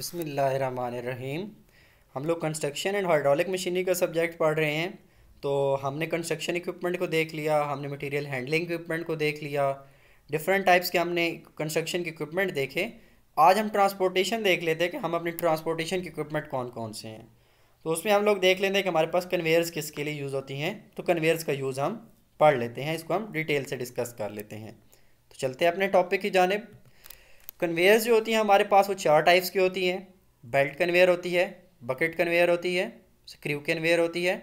बिसमीम हम लोग कंस्ट्रक्शन एंड हाइड्रोलिक मशीनरी का सब्जेक्ट पढ़ रहे हैं तो हमने कंस्ट्रक्शन इक्विपमेंट को देख लिया हमने मटेरियल हैंडलिंग इक्विपमेंट को देख लिया डिफरेंट टाइप्स के हमने कंस्ट्रक्शन के इक्विपमेंट देखे आज हम ट्रांसपोर्टेशन देख लेते हैं कि हम अपने ट्रांसपोर्टेशन के इक्विपमेंट कौन कौन से हैं तो उसमें हम लोग देख लेते हैं कि हमारे पास कन्वेयर्स किसके लिए यूज़ होती हैं तो कन्वेयर्स का यूज़ हम पढ़ लेते हैं इसको हम डिटेल से डिस्कस कर लेते हैं तो चलते हैं अपने टॉपिक की जानब कन्वेयर्स जो होती हैं हमारे पास वो चार टाइप्स की होती हैं बेल्ट कन्वेयर होती है बकेट कन्वेयर होती है स्क्रू कन्वेयर होती है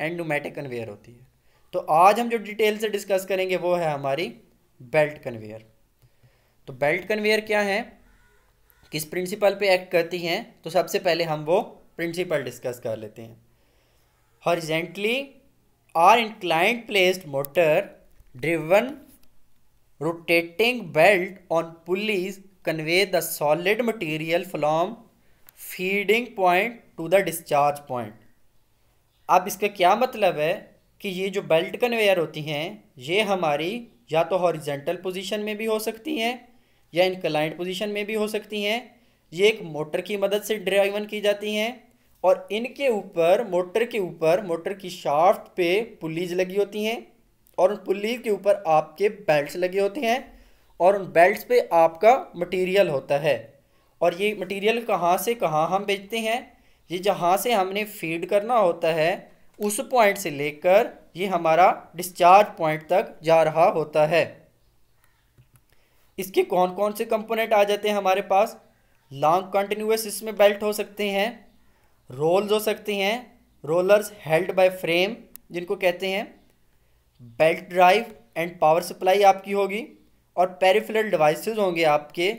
एंड नोमेटिक कन्वेयर होती है तो आज हम जो डिटेल से डिस्कस करेंगे वो है हमारी बेल्ट कन्वेयर तो बेल्ट कन्वेयर क्या है किस प्रिंसिपल पे एक्ट करती हैं तो सबसे पहले हम वो प्रिंसिपल डिस्कस कर लेते हैं horizontally or inclined placed motor driven rotating belt on pulleys convey the solid material from feeding point to the discharge point अब इसका क्या मतलब है कि ये जो बेल्ट कन्वेयर होती हैं ये हमारी या तो हॉरिजेंटल पोजीशन में भी हो सकती हैं या इनकलाइंट पोजीशन में भी हो सकती हैं ये एक मोटर की मदद से ड्राइवन की जाती हैं और इनके ऊपर मोटर के ऊपर मोटर की शाफ्ट पे पुलीज लगी होती हैं और उन पुलीज के ऊपर आपके बेल्ट लगे होते हैं और उन बेल्ट पे आपका मटेरियल होता है और ये मटेरियल कहाँ से कहाँ हम बेचते हैं ये जहाँ से हमने फीड करना होता है उस पॉइंट से लेकर ये हमारा डिस्चार्ज पॉइंट तक जा रहा होता है इसके कौन कौन से कंपोनेंट आ जाते हैं हमारे पास लॉन्ग कंटिन्यूस इसमें बेल्ट हो सकते हैं रोल्स हो सकते हैं रोलर्स हेल्ड बाय फ्रेम जिनको कहते हैं belt drive and power supply आपकी होगी और पेरिफेरल डिवाइसेस होंगे आपके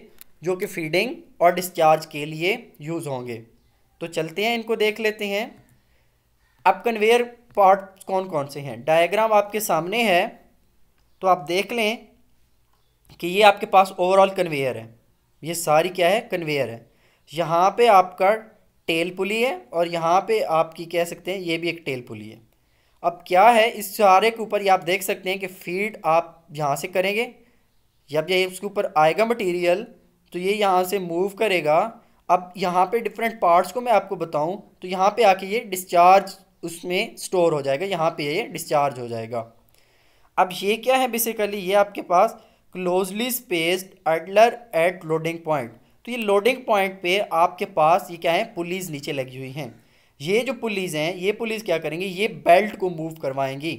जो कि फीडिंग और डिस्चार्ज के लिए यूज़ होंगे तो चलते हैं इनको देख लेते हैं अब कन्वेयर पार्ट कौन कौन से हैं डायग्राम आपके सामने है तो आप देख लें कि ये आपके पास ओवरऑल कन्वेयर है ये सारी क्या है कन्वेयर है यहाँ पे आपका टेल पुली है और यहाँ पे आपकी कह सकते हैं ये भी एक टेल पुली है अब क्या है इस सारे के ऊपर ये आप देख सकते हैं कि फीड आप यहाँ से करेंगे जब ये उसके ऊपर आएगा मटेरियल तो ये यहाँ से मूव करेगा अब यहाँ पे डिफरेंट पार्ट्स को मैं आपको बताऊँ तो यहाँ पे आके ये डिस्चार्ज उसमें स्टोर हो जाएगा यहाँ पे ये डिस्चार्ज हो जाएगा अब ये क्या है बेसिकली ये आपके पास closely spaced idler at loading point तो ये लोडिंग पॉइंट पे आपके पास ये क्या है पुलिस नीचे लगी हुई हैं ये जो पुलिस हैं ये पुलिस क्या करेंगी ये बेल्ट को मूव करवाएंगी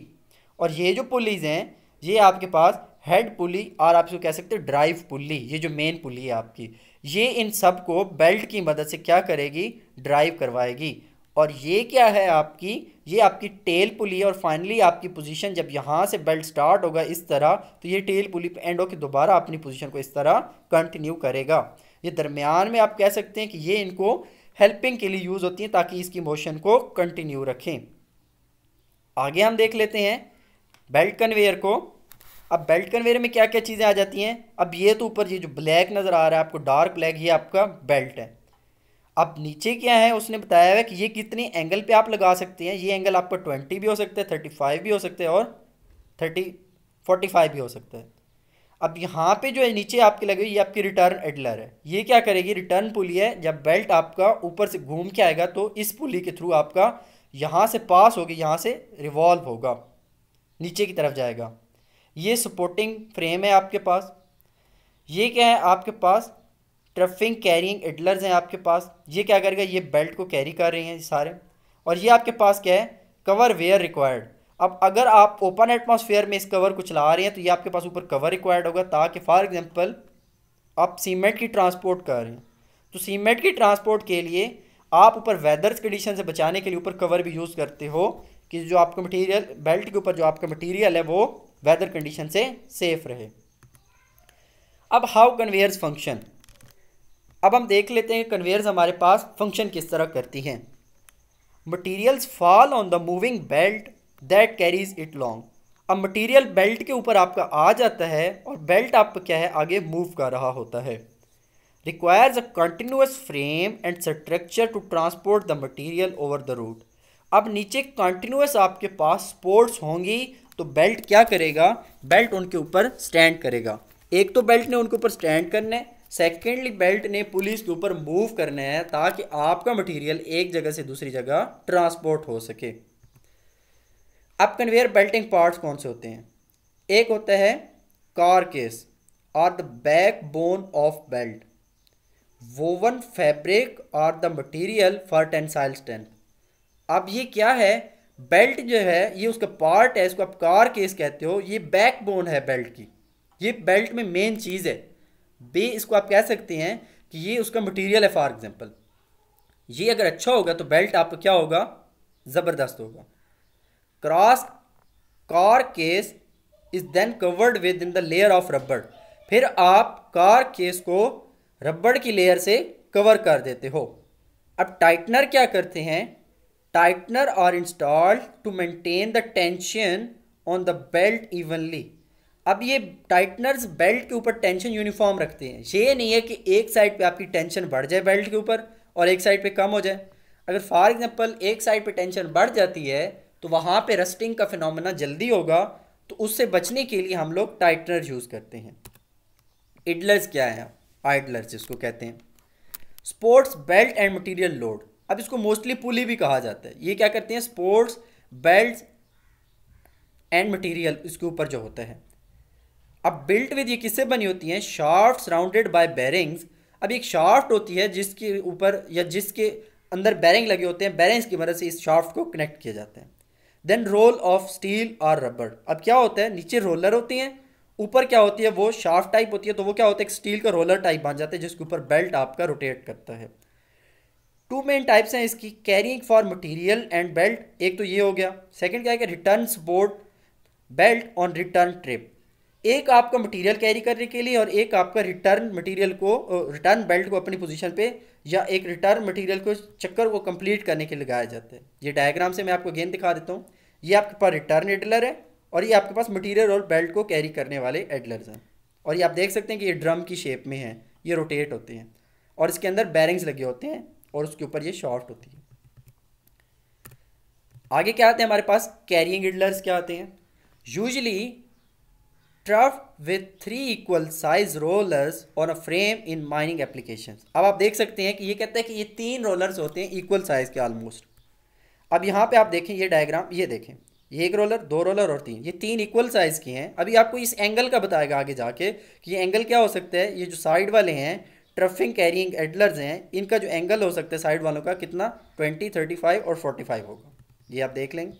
और ये जो पुलिस हैं ये आपके पास हेड पुली और आप इसको कह सकते हो ड्राइव पुली ये जो मेन पुली है आपकी ये इन सब को बेल्ट की मदद से क्या करेगी ड्राइव करवाएगी और ये क्या है आपकी ये आपकी टेल पुली है और फाइनली आपकी पोजीशन जब यहाँ से बेल्ट स्टार्ट होगा इस तरह तो ये टेल पुली एंड होकर दोबारा अपनी पोजीशन को इस तरह कंटिन्यू करेगा ये दरमियान में आप कह सकते हैं कि ये इनको हेल्पिंग के लिए यूज़ होती हैं ताकि इसकी मोशन को कंटिन्यू रखें आगे हम देख लेते हैं बेल्ट कन्वेयर को अब बेल्ट कन्वेयर में क्या क्या चीज़ें आ जाती हैं अब ये तो ऊपर ये जो ब्लैक नज़र आ रहा है आपको डार्क ब्लैक ये आपका बेल्ट है अब नीचे क्या है उसने बताया है कि ये कितने एंगल पे आप लगा सकते हैं ये एंगल आपका ट्वेंटी भी हो सकता है थर्टी फाइव भी हो सकता है और थर्टी फोर्टी फाइव भी हो सकता है अब यहाँ पे जो है नीचे आपके लगे ये आपकी रिटर्न एडलर है ये क्या करेगी रिटर्न पुली है जब बेल्ट आपका ऊपर से घूम के आएगा तो इस पुली के थ्रू आपका यहाँ से पास होगी यहाँ से रिवॉल्व होगा नीचे की तरफ जाएगा ये सपोर्टिंग फ्रेम है आपके पास ये क्या है आपके पास ट्रफिंग कैरिंग एडलर्स हैं आपके पास ये क्या करेगा ये बेल्ट को कैरी कर रही हैं सारे और ये आपके पास क्या है कवर वेयर रिक्वायर्ड अब अगर आप ओपन एटमॉस्फेयर में इस कवर को चला रहे हैं तो ये आपके पास ऊपर कवर रिक्वायर्ड होगा ताकि फॉर एग्जांपल आप सीमेंट की ट्रांसपोर्ट कर रहे हैं तो सीमेंट की ट्रांसपोर्ट के लिए आप ऊपर वेदर कंडीशन से बचाने के लिए ऊपर कवर भी यूज़ करते हो कि जो आपका मटेरियल बेल्ट के ऊपर जो आपका मटेरियल है वो वेदर कंडीशन से सेफ रहे अब हाउ कन्वेयर्स फंक्शन अब हम देख लेते हैं कन्वेयर्स हमारे पास फंक्शन किस तरह करती हैं materials fall on the moving belt that carries it long अब मटीरियल बेल्ट के ऊपर आपका आ जाता है और बेल्ट आपका क्या है आगे मूव कर रहा होता है requires a continuous frame and structure to transport the material over the route अब नीचे कंटिन्यूस आपके पास स्पोर्ट्स होंगी तो बेल्ट क्या करेगा बेल्ट उनके ऊपर स्टैंड करेगा एक तो बेल्ट ने उनके ऊपर स्टैंड करना है सेकेंडली बेल्ट ने पुलिस के ऊपर मूव करना है ताकि आपका मटेरियल एक जगह से दूसरी जगह ट्रांसपोर्ट हो सके अब कन्वेयर बेल्टिंग पार्ट्स कौन से होते हैं एक होता है carcass are the backbone of belt woven fabric are the material for tensile strength अब ये क्या है बेल्ट जो है ये उसका पार्ट है इसको आप कार केस कहते हो ये बैकबोन है बेल्ट की ये बेल्ट में मेन चीज़ है बे इसको आप कह सकते हैं कि ये उसका मटेरियल है फॉर एग्जांपल ये अगर अच्छा होगा तो बेल्ट आपको क्या होगा ज़बरदस्त होगा cross carcass is then covered with in the layer of रबड़ फिर आप कार केस को रबड़ की लेयर से कवर कर देते हो अब टाइटनर क्या करते हैं Tightener are installed to maintain the tension on the belt evenly. अब ये टाइटनर्स बेल्ट के ऊपर टेंशन यूनिफॉर्म रखते हैं ये नहीं है कि एक साइड पे आपकी टेंशन बढ़ जाए बेल्ट के ऊपर और एक साइड पे कम हो जाए अगर फॉर एग्जांपल एक साइड पे टेंशन बढ़ जाती है तो वहाँ पे रस्टिंग का फिनोमेना जल्दी होगा तो उससे बचने के लिए हम लोग टाइटनर यूज़ करते हैं इडलर्स क्या है आइडलर्स जिसको कहते हैं supports belt and material load अब इसको मोस्टली पुली भी कहा जाता है ये क्या करते हैं स्पोर्ट्स बेल्ट एंड मटेरियल इसके ऊपर जो होता है अब बिल्ट विद ये किससे बनी होती हैं शार्ट सराउंडेड बाय बैरिंग्स अब एक शार्फ्ट होती है जिसके ऊपर या जिसके अंदर बैरिंग लगे होते हैं बैरिंग्स की मदद से इस शार्ट को कनेक्ट किया जाता है देन रोल ऑफ स्टील और रबड़ अब क्या होता है नीचे रोलर होती हैं ऊपर क्या होती है वो शार्फ्ट टाइप होती है तो वो क्या होता है एक स्टील का रोलर टाइप बन जाता है जिसके ऊपर बेल्ट आपका रोटेट करता है टू मेन टाइप्स हैं इसकी carrying for material and belt एक तो ये हो गया सेकंड क्या है कि return board belt on return trip एक आपका मटेरियल कैरी करने के लिए और एक आपका रिटर्न मटेरियल को रिटर्न बेल्ट को अपनी पोजीशन पे या एक रिटर्न मटेरियल को चक्कर को कंप्लीट करने के लिए लगाया जाता है ये डायग्राम से मैं आपको गेंद दिखा देता हूँ ये आपके पास रिटर्न एडलर है और ये आपके पास मटीरियल और बेल्ट को कैरी करने वाले एडलर्स हैं और ये आप देख सकते हैं कि ये ड्रम की शेप में है ये रोटेट होते हैं और इसके अंदर बैरिंग्स लगे होते हैं और उसके ऊपर ये शॉर्ट होती है आगे क्या आते हैं हमारे पास कैरियंग इडलर्स क्या आते हैं usually trough with three equal size rollers और a frame in mining application अब आप देख सकते हैं कि ये कहते हैं कि ये तीन रोलर्स होते हैं इक्वल साइज के ऑलमोस्ट अब यहाँ पे आप देखें ये डायग्राम ये देखें ये एक रोलर दो रोलर और तीन ये तीन इक्वल साइज़ की हैं अभी आपको इस एंगल का बताएगा आगे जाके कि ये एंगल क्या हो सकता है ये जो साइड वाले हैं ट्रफिंग कैरियंग एडलर्स हैं इनका जो एंगल हो सकता है साइड वालों का कितना ट्वेंटी थर्टी फाइव और फोर्टी फाइव होगा ये आप देख लेंगे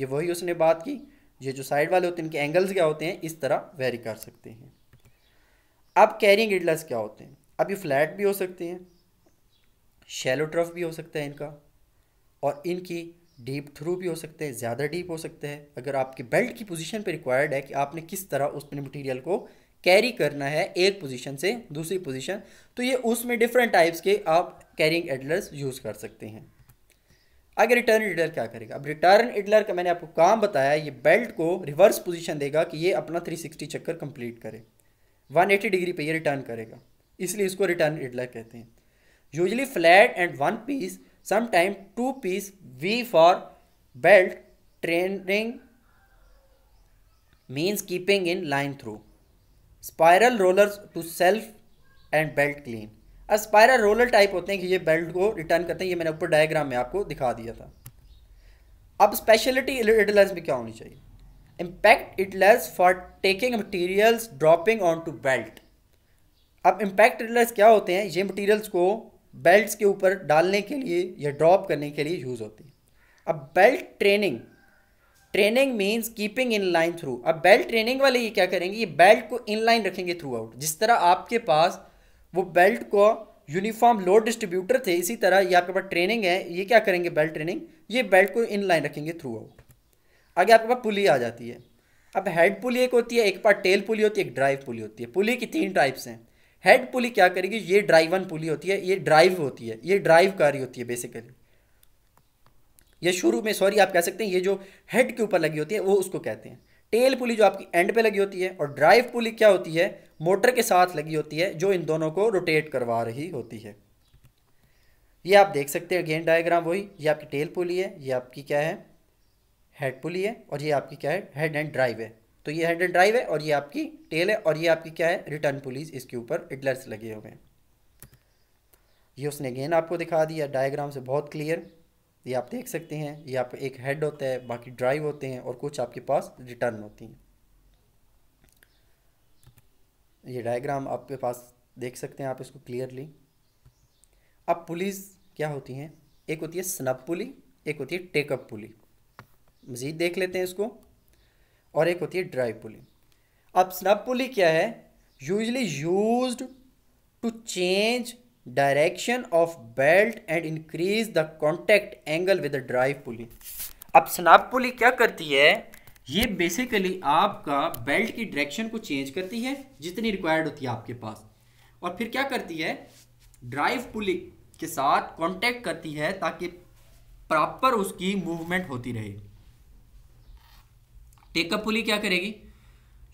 ये वही उसने बात की ये जो साइड वाले होते हैं इनके एंगल्स क्या होते हैं इस तरह वेरी कर सकते हैं अब कैरियंग एडलर्स क्या होते हैं अब ये फ्लैट भी हो सकते हैं शेलो ट्रफ भी हो सकता है इनका और इनकी डीप थ्रू भी हो सकते हैं ज़्यादा डीप हो सकते हैं अगर आपके बेल्ट की पोजीशन पे रिक्वायर्ड है कि आपने किस तरह उस मटेरियल को कैरी करना है एक पोजीशन से दूसरी पोजीशन तो ये उसमें डिफरेंट टाइप्स के आप कैरिंग एडलर्स यूज़ कर सकते हैं आगे रिटर्न एडलर क्या करेगा अब रिटर्न एडलर का मैंने आपको काम बताया ये बेल्ट को रिवर्स पोजीशन देगा कि ये अपना 360 चक्कर कंप्लीट करे 180 डिग्री पे ये रिटर्न करेगा इसलिए इसको रिटर्न एडलर कहते हैं usually flat and one piece sometime two piece V for belt training means keeping in line through spiral rollers to self and belt clean अब स्पायरल रोलर टाइप होते हैं कि ये बेल्ट को रिटर्न करते हैं ये मैंने ऊपर डायग्राम में आपको दिखा दिया था अब स्पेशलिटी इडलर्स में क्या होनी चाहिए impact idlers for taking materials dropping on to belt अब इम्पैक्ट इडलर्स क्या होते हैं ये मटीरियल्स को बेल्ट के ऊपर डालने के लिए या ड्रॉप करने के लिए यूज़ होती है अब belt training training means keeping in line through अब बेल्ट ट्रेनिंग वाले ये क्या करेंगे ये बेल्ट को इन लाइन रखेंगे थ्रू आउट जिस तरह आपके पास वो बेल्ट को यूनिफॉर्म लोड डिस्ट्रीब्यूटर थे इसी तरह ये आपके पास ट्रेनिंग है ये क्या करेंगे बेल्ट ट्रेनिंग ये बेल्ट को इन लाइन रखेंगे थ्रू आउट आगे आपके पास पुली आ जाती है अब हेड पुली एक होती है एक पास टेल पुली होती है एक ड्राइव पुली होती है पुली की तीन टाइप्स हैं हेड पुली क्या करेगी ये ड्राइवन पुली होती है ये ड्राइव होती है ये ड्राइव कर होती है बेसिकली ये शुरू में सॉरी आप कह सकते हैं ये जो हेड के ऊपर लगी होती है वो उसको कहते हैं टेल पुली जो आपकी एंड पे लगी होती है और ड्राइव पुली क्या होती है मोटर के साथ लगी होती है जो इन दोनों को रोटेट करवा रही होती है ये आप देख सकते हैं अगेन डायग्राम वही ये आपकी टेल पुली है ये आपकी क्या है हेड पुली है और ये आपकी क्या है हेड एंड ड्राइव है तो ये हेड एंड ड्राइव है और ये आपकी टेल है और ये आपकी क्या है रिटर्न पुलिस इसके ऊपर इडलर्स लगे हुए हैं ये उसने अगेन आपको दिखा दिया डायग्राम से बहुत क्लियर ये आप देख सकते हैं ये आप एक हेड होता है बाकी ड्राइव होते हैं और कुछ आपके पास रिटर्न होती हैं ये डायग्राम आपके पास देख सकते हैं आप इसको क्लियरली अब पुलिस क्या होती हैं एक होती है स्नप पुली एक होती है टेकअप पुली मज़ीद देख लेते हैं इसको और एक होती है ड्राइव पुली अब स्नप पुली क्या है usually use to change direction of belt and increase the contact angle with the drive pulley अब स्नाप पुली क्या करती है ये बेसिकली आपका बेल्ट की डायरेक्शन को चेंज करती है जितनी रिक्वायर्ड होती है आपके पास और फिर क्या करती है ड्राइव पुली के साथ कांटेक्ट करती है ताकि प्रॉपर उसकी मूवमेंट होती रहे टेकअप पुली क्या करेगी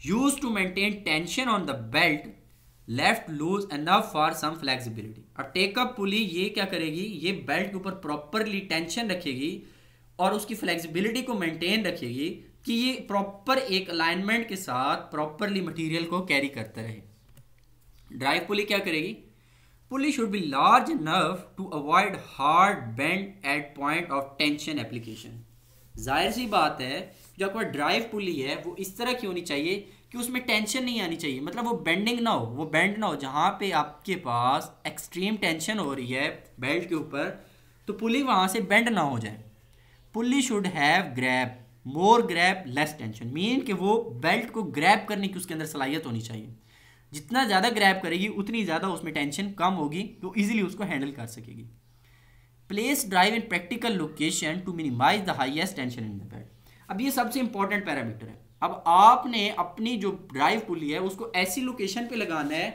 use to maintain tension on the belt left loose enough for some flexibility अब टेकअप पुली ये क्या करेगी ये बेल्ट के ऊपर प्रॉपरली टेंशन रखेगी और उसकी फ्लेक्सिबिलिटी को मेंटेन रखेगी कि ये प्रॉपर एक अलाइनमेंट के साथ प्रॉपरली मटेरियल को कैरी करता रहे ड्राइव पुली क्या करेगी pulley should be large nerve to avoid hard bend at point of tension application जाहिर सी बात है जो आपका ड्राइव पुली है वो इस तरह की होनी चाहिए कि उसमें टेंशन नहीं आनी चाहिए मतलब वो बेंडिंग ना हो वो बेंड ना हो जहाँ पे आपके पास एक्सट्रीम टेंशन हो रही है बेल्ट के ऊपर तो पुली वहाँ से बेंड ना हो जाए pulley should have grip more grip less tension mean कि वो बेल्ट को ग्रैप करने की उसके अंदर सलाहियत होनी चाहिए जितना ज़्यादा ग्रैप करेगी उतनी ज़्यादा उसमें टेंशन कम होगी तो ईजिली उसको हैंडल कर सकेगी place drive in practical location to minimize the highest tension in the belt अब ये सबसे इंपॉर्टेंट पैरामीटर है अब आपने अपनी जो ड्राइव पुली है उसको ऐसी लोकेशन पे लगाना है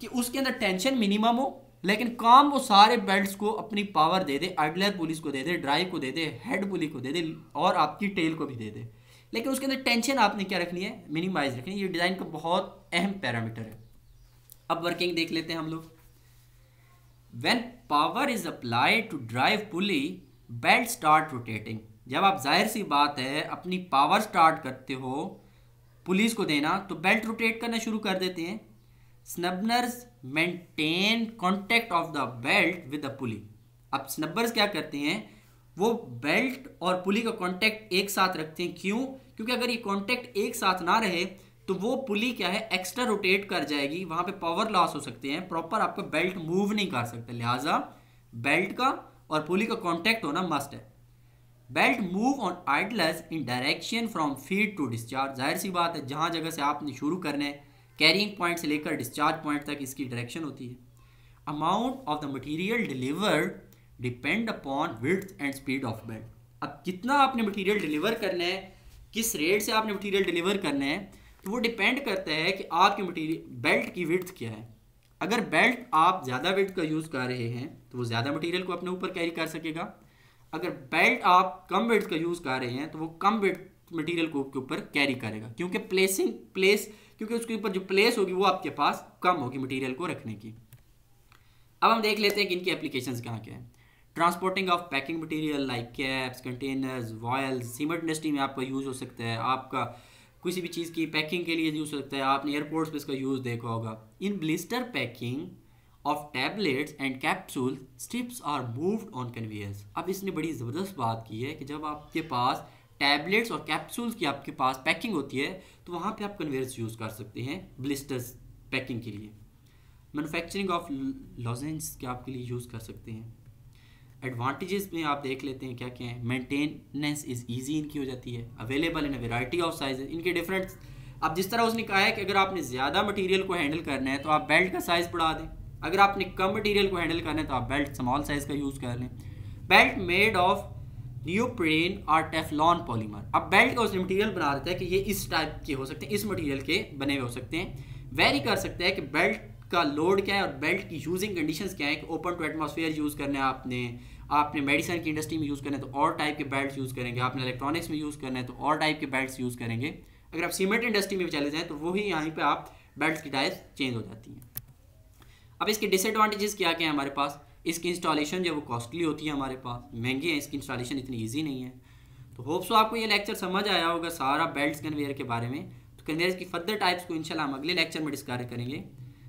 कि उसके अंदर टेंशन मिनिमम हो लेकिन काम वो सारे बेल्ट्स को अपनी पावर दे दे अडलर पुलिस को दे दे ड्राइव को दे दे हेड पुली को दे दे और आपकी टेल को भी दे दे लेकिन उसके अंदर टेंशन आपने क्या रखनी है मिनिमाइज रखनी है ये डिज़ाइन का बहुत अहम पैरामीटर है अब वर्किंग देख लेते हैं हम लोग when power is applied to drive pulley belt start rotating जब आप जाहिर सी बात है अपनी पावर स्टार्ट करते हो पुलिस को देना तो बेल्ट रोटेट करना शुरू कर देते हैं snubbers maintain contact of the belt with the pulley अब स्नबर्स क्या करते हैं वो बेल्ट और पुली का कॉन्टेक्ट एक साथ रखते हैं क्यों क्योंकि अगर ये कॉन्टेक्ट एक साथ ना रहे तो वो पुली क्या है एक्स्ट्रा रोटेट कर जाएगी वहाँ पे पावर लॉस हो सकते हैं प्रॉपर आपका बेल्ट मूव नहीं कर सकते लिहाजा बेल्ट का और पुली का कॉन्टेक्ट होना मस्ट है belt move on idlers in direction from feed to discharge जाहिर सी बात है जहाँ जगह से आपने शुरू करना है कैरिंग पॉइंट से लेकर डिस्चार्ज पॉइंट तक इसकी डायरेक्शन होती है amount of the material delivered depend upon with and speed of belt अब कितना आपने मटीरियल डिलीवर करना है किस रेट से आपने मटीरियल डिलीवर करना है तो वो डिपेंड करता है कि आपके मटीरियल बेल्ट की विथ क्या है अगर बेल्ट आप ज़्यादा वेट का यूज़ कर रहे हैं तो वो ज़्यादा मटेरियल को अपने ऊपर कैरी कर सकेगा अगर बेल्ट आप कम वेट का यूज़ कर रहे हैं तो वो कम वेट मटेरियल को आपके ऊपर कैरी करेगा क्योंकि प्लेसिंग प्लेस क्योंकि उसके ऊपर जो प्लेस होगी वो आपके पास कम होगी मटेरियल को रखने की अब हम देख लेते हैं कि इनकी एप्लीकेशन कहाँ के हैं transporting of packing material like caps containers vial cement industry में आपका यूज़ हो सकता है आपका किसी भी चीज़ की पैकिंग के लिए यूज़ हो सकता है आपने एयरपोर्ट्स पर इसका यूज़ देखा होगा in blister packing of tablets and capsule strips are moved on conveyors अब इसने बड़ी ज़बरदस्त बात की है कि जब आपके पास टैबलेट्स और कैप्सूल्स की आपके पास पैकिंग होती है तो वहाँ पे आप कन्वेयर्स यूज़ कर सकते हैं ब्लिस्टर्स पैकिंग के लिए मैनुफैक्चरिंग ऑफ लॉजेंस के आपके लिए यूज़ कर सकते हैं एडवांटेजेस में आप देख लेते हैं क्या क्या है मेंटेनेंस इज़ ईजी इनकी हो जाती है available in variety of size इनके डिफरेंट अब जिस तरह उसने कहा है कि अगर आपने ज़्यादा मटेरियल को हैंडल करना है तो आप बेल्ट का साइज़ बढ़ा दें अगर आपने कम मटेरियल को हैंडल करना है तो आप बेल्ट स्मॉल साइज का यूज़ कर लें बेल्ट मेड ऑफ न्यूप्रेन और टेफलॉन पॉलीमर अब बेल्ट का उसने मटीरियल बना देता है कि ये इस टाइप के हो सकते हैं इस मटीरियल के बने हुए हो सकते हैं वेरी कर सकते हैं कि बेल्ट का लोड क्या है और बेल्ट की यूजिंग कंडीशंस क्या है कि ओपन टू एटमॉस्फेयर यूज़ करना है आपने आपने मेडिसिन की इंडस्ट्री में यूज़ करना है तो और टाइप के बेल्ट यूज़ करेंगे आपने इलेक्ट्रॉनिक्स में यूज़ करना है तो और टाइप के बेल्ट यूज़ करेंगे अगर आप सीमेंट इंडस्ट्री में चले जाएँ तो वही यहीं पर आप बेल्ट की टायर चेंज हो जाती हैं अब इसके डिसएडवांटेजेस क्या क्या है हमारे पास इसकी इंस्टॉलेशन जो वो कॉस्टली होती है हमारे पास महंगी है इसकी इंस्टॉलेशन इतनी ईजी नहीं है तो होप्सो आपको ये लेक्चर समझ आया होगा सारा बेल्ट कन्वेयर के बारे में तो कन्वेयर की फर्दर टाइप्स को इंशाल्लाह हम अगले लेक्चर में डिस्कस करेंगे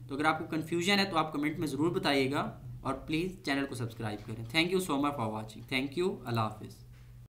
तो अगर आपको कन्फ्यूजन है तो आप कमेंट में ज़रूर बताइएगा और प्लीज़ चैनल को सब्सक्राइब करें thank you so much for watching thank you Allah हाफिज़